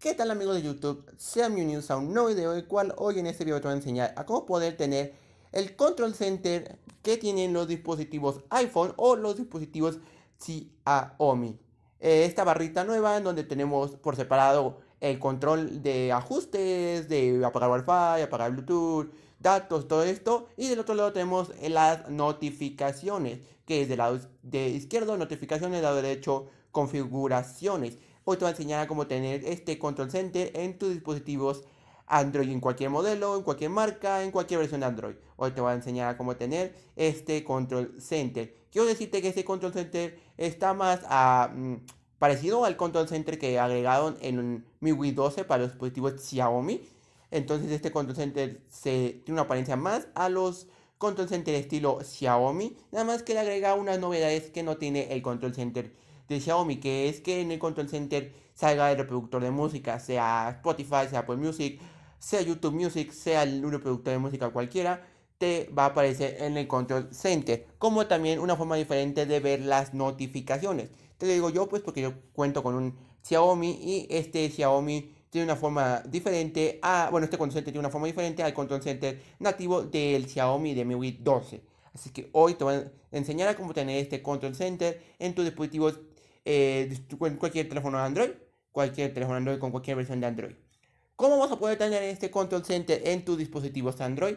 ¿Qué tal amigos de YouTube? Sean bienvenidos a un nuevo video el cual hoy en este video te voy a enseñar a cómo poder tener el control center que tienen los dispositivos iPhone o los dispositivos Xiaomi. Eh, esta barrita nueva en donde tenemos por separado el control de ajustes, de apagar Wi-Fi, apagar Bluetooth, datos, todo esto. Y del otro lado tenemos las notificaciones, que es del lado de izquierdo notificaciones, del lado derecho configuraciones. Hoy te voy a enseñar cómo tener este Control Center en tus dispositivos Android en cualquier modelo, en cualquier marca, en cualquier versión de Android. Hoy te voy a enseñar a cómo tener este Control Center. Quiero decirte que este Control Center está más ah, mm, parecido al Control Center que agregaron en mi Wii 12 para los dispositivos Xiaomi. Entonces este Control Center se, tiene una apariencia más a los Control Center estilo Xiaomi. Nada más que le agrega unas novedades que no tiene el Control Center de Xiaomi, que es que en el control center salga el reproductor de música, sea Spotify, sea Apple Music, sea YouTube Music, sea el reproductor de música cualquiera, te va a aparecer en el control center. Como también una forma diferente de ver las notificaciones. Te lo digo yo, pues porque yo cuento con un Xiaomi y este Xiaomi tiene una forma diferente a, bueno, este control center tiene una forma diferente al control center nativo del Xiaomi de MIUI 12. Así que hoy te voy a enseñar a cómo tener este control center en tus dispositivos eh, cualquier teléfono Android, cualquier teléfono Android con cualquier versión de Android. ¿Cómo vas a poder tener este control center en tus dispositivos Android?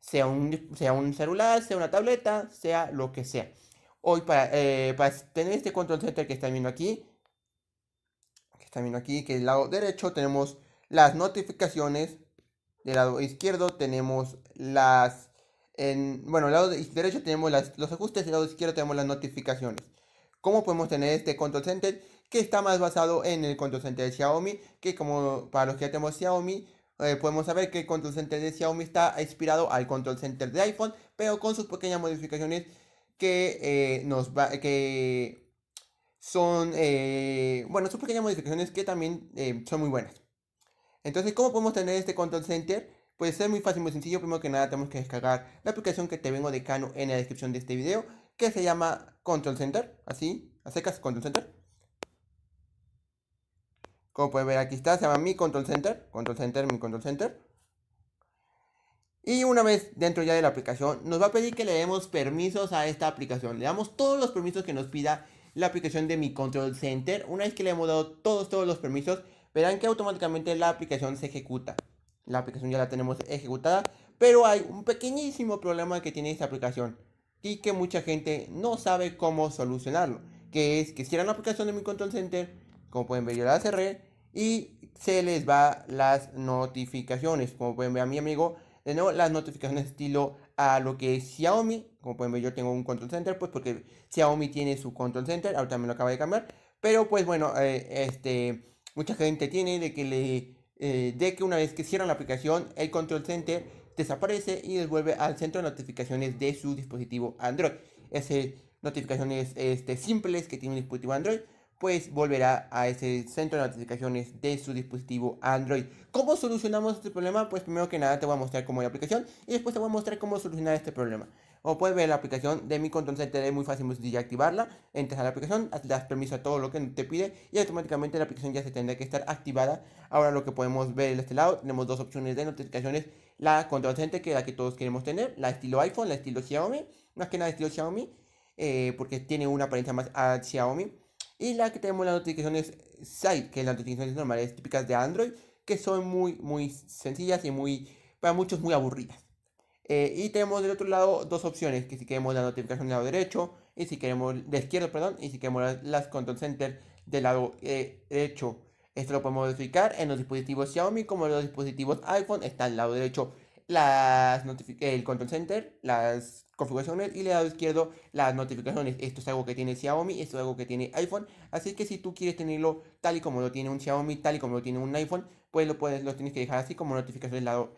Sea un, sea un celular, sea una tableta, sea lo que sea. Hoy para, eh, para tener este control center que está viendo aquí, que está viendo aquí, que el lado derecho tenemos las notificaciones, del lado izquierdo tenemos las en, bueno, el lado derecho tenemos las, los ajustes, Del lado izquierdo tenemos las notificaciones cómo podemos tener este control center que está más basado en el control center de Xiaomi, que como para los que ya tenemos Xiaomi, eh, podemos saber que el control center de Xiaomi está inspirado al control center de iPhone, pero con sus pequeñas modificaciones que eh, nos va, que son, eh, bueno, sus pequeñas modificaciones que también son muy buenas. Entonces, ¿cómo podemos tener este control center? Pues es muy fácil, muy sencillo. Primero que nada, tenemos que descargar la aplicación que te vengo de Cano en la descripción de este video que se llama Control Center, así, a secas Control Center. Como puede ver aquí está, se llama mi Control Center, Control Center, mi Control Center. Y una vez dentro ya de la aplicación, nos va a pedir que le demos permisos a esta aplicación. Le damos todos los permisos que nos pida la aplicación de mi Control Center. Una vez que le hemos dado todos, todos los permisos, verán que automáticamente la aplicación se ejecuta. La aplicación ya la tenemos ejecutada, pero hay un pequeñísimo problema que tiene esta aplicación y que mucha gente no sabe cómo solucionarlo. Que es que cierran la aplicación de mi control center, como pueden ver yo la cerré y se les va las notificaciones. Como pueden ver a mi amigo, de nuevo las notificaciones estilo a lo que es Xiaomi. Como pueden ver yo tengo un control center, pues porque Xiaomi tiene su control center, ahorita me lo acaba de cambiar. Pero pues bueno, eh, este, mucha gente tiene de que le... Eh, de que una vez que cierran la aplicación, el control center desaparece y devuelve vuelve al centro de notificaciones de su dispositivo Android. ese notificaciones este, simples que tiene un dispositivo Android, pues volverá a ese centro de notificaciones de su dispositivo Android. ¿Cómo solucionamos este problema? Pues primero que nada te voy a mostrar cómo es la aplicación y después te voy a mostrar cómo solucionar este problema. Como puedes ver, la aplicación de mi control center es muy fácil, de activarla. Entras a la aplicación, das permiso a todo lo que te pide y automáticamente la aplicación ya se tendrá que estar activada. Ahora lo que podemos ver en este lado, tenemos dos opciones de notificaciones la center, que la que todos queremos tener, la estilo iPhone, la estilo Xiaomi, más que nada estilo Xiaomi, eh, porque tiene una apariencia más a Xiaomi. Y la que tenemos las notificaciones Side, que las notificaciones normales típicas de Android, que son muy, muy sencillas y muy, para muchos muy aburridas. Eh, y tenemos del otro lado dos opciones, que si queremos la notificación del lado derecho, y si queremos, de izquierdo, perdón, y si queremos las, control center del lado eh, derecho. Esto lo podemos modificar en los dispositivos Xiaomi como en los dispositivos iPhone. Está al lado derecho las el control center, las configuraciones y al lado izquierdo las notificaciones. Esto es algo que tiene Xiaomi, esto es algo que tiene iPhone. Así que si tú quieres tenerlo tal y como lo tiene un Xiaomi, tal y como lo tiene un iPhone, pues lo puedes, lo tienes que dejar así como notificaciones del lado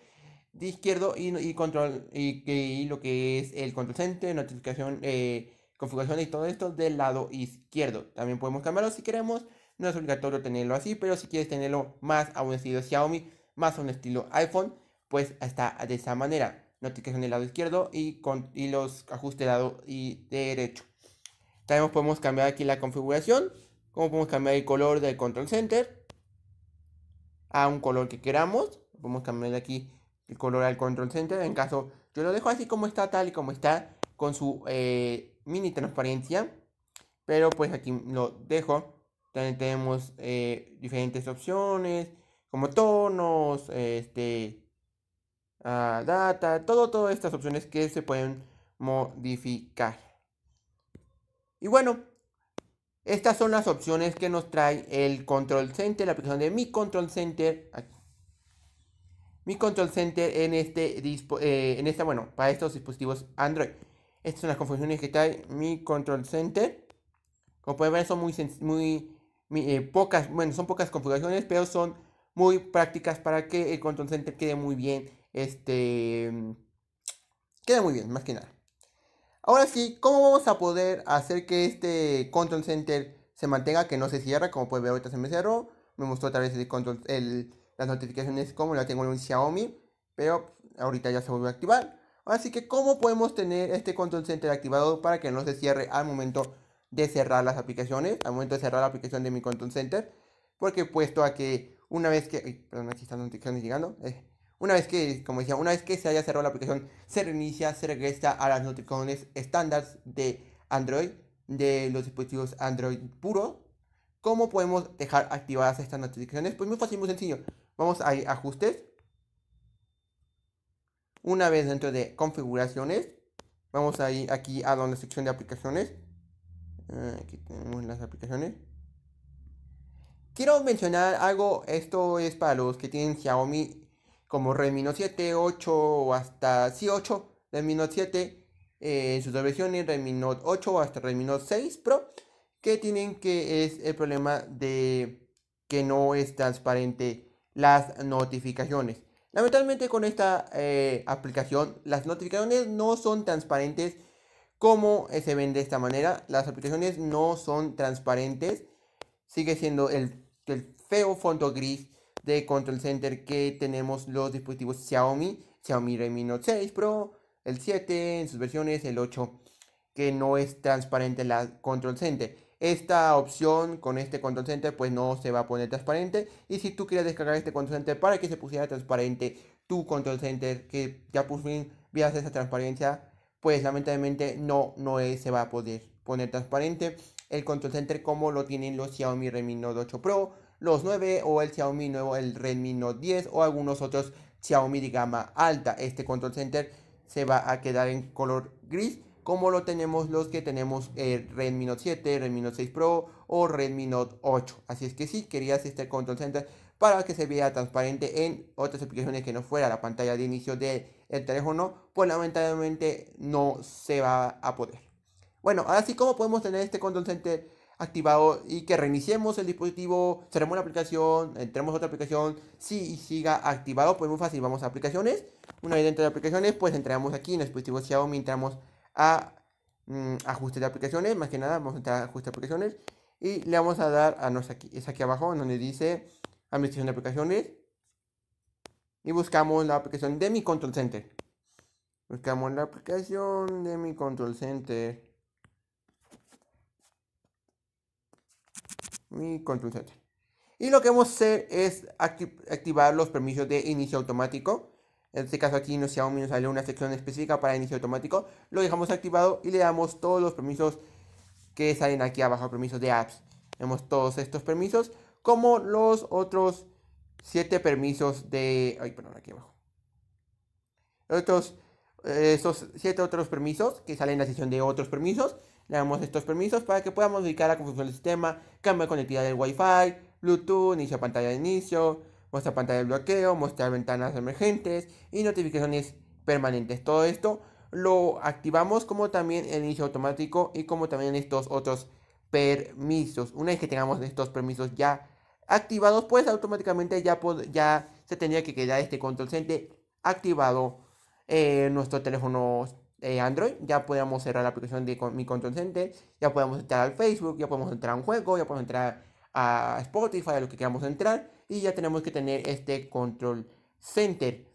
de izquierdo y, control y, lo que es el control center, notificación, eh, configuración configuraciones y todo esto del lado izquierdo. También podemos cambiarlo si queremos. No es obligatorio tenerlo así, pero si quieres tenerlo más a un estilo Xiaomi, más a un estilo iPhone, pues está de esa manera. en el lado izquierdo y, con, y los ajustes lado y derecho. También podemos cambiar aquí la configuración. Como podemos cambiar el color del control center a un color que queramos. Podemos cambiar aquí el color al control center. En caso, yo lo dejo así como está, tal y como está, con su eh, mini transparencia. Pero pues aquí lo dejo. También tenemos eh, diferentes opciones, como tonos, este, ah, data, todo, todas estas opciones que se pueden modificar. Y bueno, estas son las opciones que nos trae el Control Center, la aplicación de Mi Control Center. Mi Control Center en este, eh, en esta, bueno, para estos dispositivos Android. Estas son las configuraciones que trae Mi Control Center. Como pueden ver, son muy, muy eh, pocas, bueno, son pocas configuraciones, pero son muy prácticas para que el control center quede muy bien, este, quede muy bien, más que nada. Ahora sí, ¿cómo vamos a poder hacer que este control center se mantenga, que no se cierra? Como puede ver, ahorita se me cerró, me mostró otra vez el control, las notificaciones como la tengo en un Xiaomi, pero ahorita ya se volvió a activar. Así que, ¿cómo podemos tener este control center activado para que no se cierre al momento de cerrar las aplicaciones, al momento de cerrar la aplicación de mi Content Center, porque puesto a que una vez que, perdón, aquí notificaciones llegando, eh, una vez que, como decía, una vez que se haya cerrado la aplicación, se reinicia, se regresa a las notificaciones estándar de Android, de los dispositivos Android puro. ¿Cómo podemos dejar activadas estas notificaciones? Pues muy fácil, muy sencillo. Vamos a ir ajustes. Una vez dentro de configuraciones, vamos a ir aquí a donde sección de aplicaciones. Ah, aquí tenemos las aplicaciones. Quiero mencionar algo, esto es para los que tienen Xiaomi como Redmi Note 7, 8 o hasta sí 8, Redmi Note 7, En eh, sus versiones, Redmi Note 8 o hasta Redmi Note 6 Pro, que tienen que es el problema de que no es transparente las notificaciones. Lamentablemente con esta eh, aplicación las notificaciones no son transparentes como eh, se ven de esta manera? Las aplicaciones no son transparentes. Sigue siendo el, el feo fondo gris de Control Center que tenemos los dispositivos Xiaomi, Xiaomi Redmi Note 6 Pro, el 7 en sus versiones, el 8, que no es transparente la Control Center. Esta opción con este Control Center pues no se va a poner transparente y si tú quieres descargar este Control Center para que se pusiera transparente tu Control Center que ya por fin veas esa transparencia pues lamentablemente no, no se va a poder poner transparente. El control center como lo tienen los Xiaomi Redmi Note 8 Pro, los 9 o el Xiaomi nuevo, el Redmi Note 10 o algunos otros Xiaomi de gama alta. Este control center se va a quedar en color gris como lo tenemos los que tenemos el eh, Redmi Note 7, Redmi Note 6 Pro o Redmi Note 8. Así es que si querías este control center para que se vea transparente en otras aplicaciones que no fuera la pantalla de inicio del teléfono, pues lamentablemente no se va a poder. Bueno, ahora sí, ¿cómo podemos tener este Control Center activado y que reiniciemos el dispositivo, cerremos la aplicación, entremos a otra aplicación, si siga activado, pues muy fácil, vamos a aplicaciones, una vez dentro de aplicaciones, pues entramos aquí en el dispositivo Xiaomi, entramos a mm, ajustes de aplicaciones, más que nada vamos a entrar a ajustes de aplicaciones y le vamos a dar a nuestra aquí, es aquí abajo donde dice administración de aplicaciones y buscamos la aplicación de mi control center. Buscamos la aplicación de mi control center. Mi control center. Y lo que vamos a hacer es activar los permisos de inicio automático. En este caso aquí en Xiaomi nos sale una sección específica para inicio automático. Lo dejamos activado y le damos todos los permisos que salen aquí abajo, permisos de apps. Vemos todos estos permisos como los otros 7 permisos de... Ay, perdón, aquí abajo. Otros, eh, esos 7 otros permisos que salen en la sesión de otros permisos. Le damos estos permisos para que podamos ubicar la configuración del sistema, cambio de conectividad del Wi-Fi, Bluetooth, inicio pantalla de inicio, mostrar pantalla de bloqueo, mostrar ventanas emergentes y notificaciones permanentes. Todo esto lo activamos como también el inicio automático y como también estos otros permisos. Una vez que tengamos estos permisos ya activados, pues automáticamente ya, ya se tendría que quedar este control center activado en nuestro teléfono eh, Android. Ya podemos cerrar la aplicación de mi control center, ya podemos entrar al Facebook, ya podemos entrar a un juego, ya podemos entrar a Spotify, a lo que queramos entrar. Y ya tenemos que tener este control center.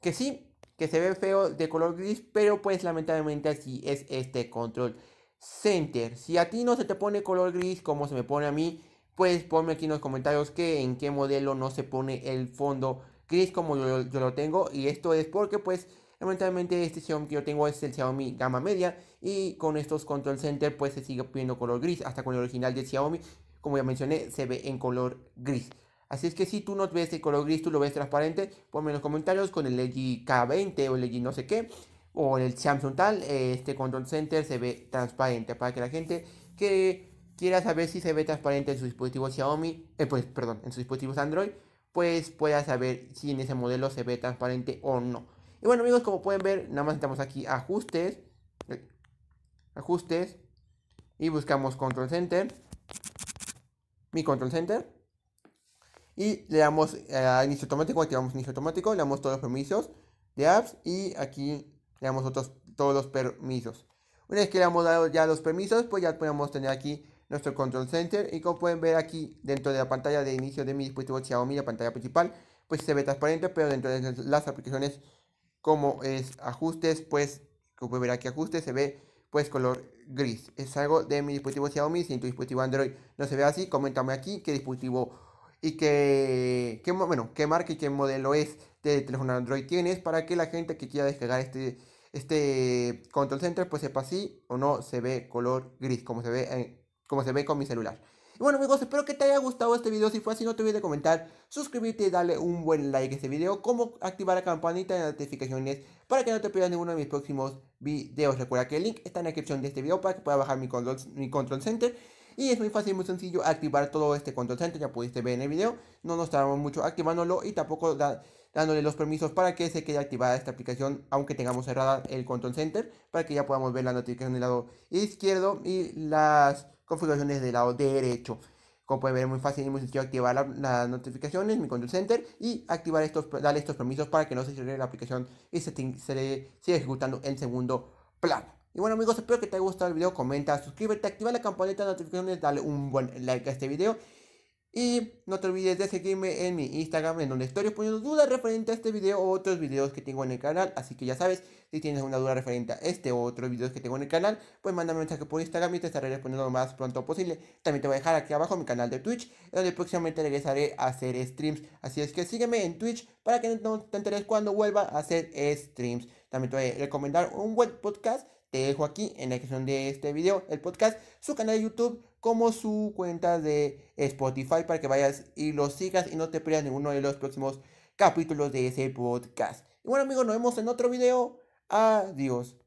Que sí, que se ve feo de color gris, pero pues lamentablemente así es este control center. Si a ti no se te pone color gris como se me pone a mí, pues ponme aquí en los comentarios que en qué modelo no se pone el fondo gris como yo, lo tengo. Y esto es porque pues lamentablemente este Xiaomi que yo tengo es el Xiaomi gama media y con estos control center pues se sigue poniendo color gris. Hasta con el original de Xiaomi, como ya mencioné, se ve en color gris. Así es que si tú no ves el color gris, tú lo ves transparente, ponme en los comentarios con el LG K20 o el LG no sé qué, o el Samsung tal, este control center se ve transparente para que la gente que quiera saber si se ve transparente en su dispositivo Xiaomi, eh, pues, perdón, en sus dispositivos Android, pues pueda saber si en ese modelo se ve transparente o no. Y bueno amigos, como pueden ver, nada más estamos aquí ajustes, eh, ajustes, y buscamos control center, mi control center, y le damos eh, a inicio automático, activamos inicio automático, le damos todos los permisos de apps y aquí le damos otros, todos los permisos. Una vez que le hemos dado ya los permisos, pues ya podemos tener aquí nuestro control center y como pueden ver aquí dentro de la pantalla de inicio de mi dispositivo Xiaomi, la pantalla principal, pues se ve transparente, pero dentro de las aplicaciones como es ajustes, pues como pueden ver aquí ajustes, se ve pues color gris. Es algo de mi dispositivo Xiaomi, si en tu dispositivo Android no se ve así, coméntame aquí qué dispositivo y qué, qué, bueno, qué marca y qué modelo es de teléfono Android tienes para que la gente que quiera descargar este, este control center pues sepa si o no se ve color gris como se ve en como se ve con mi celular. Y bueno amigos, espero que te haya gustado este video. Si fue así, no te olvides de comentar, suscribirte y darle un buen like a este video. Como activar la campanita de notificaciones para que no te pierdas ninguno de mis próximos videos. Recuerda que el link está en la descripción de este video para que puedas bajar mi control, mi control center. Y es muy fácil muy sencillo activar todo este control center. Ya pudiste ver en el video. No nos tardamos mucho activándolo y tampoco dándole los permisos para que se quede activada esta aplicación. Aunque tengamos cerrada el control center. Para que ya podamos ver la notificación del lado izquierdo y las configuraciones del lado derecho. Como pueden ver, muy fácil y muy sencillo activar las notificaciones, mi control center y activar estos, darle estos permisos para que no se cierre la aplicación y se, se siga ejecutando en segundo plano. Y bueno amigos, espero que te haya gustado el video, comenta, suscríbete, activa la campanita de notificaciones, dale un buen like a este video y no te olvides de seguirme en mi Instagram, en donde estoy poniendo dudas referentes a este video o otros videos que tengo en el canal. Así que ya sabes, si tienes una duda referente a este o otros videos que tengo en el canal, pues mándame un mensaje por Instagram y te estaré respondiendo lo más pronto posible. También te voy a dejar aquí abajo mi canal de Twitch, donde próximamente regresaré a hacer streams. Así es que sígueme en Twitch para que no te enteres cuando vuelva a hacer streams. También te voy a recomendar un web podcast te dejo aquí en la descripción de este video el podcast, su canal de YouTube, como su cuenta de Spotify para que vayas y lo sigas y no te pierdas ninguno de los próximos capítulos de ese podcast. Y bueno amigos, nos vemos en otro video. Adiós.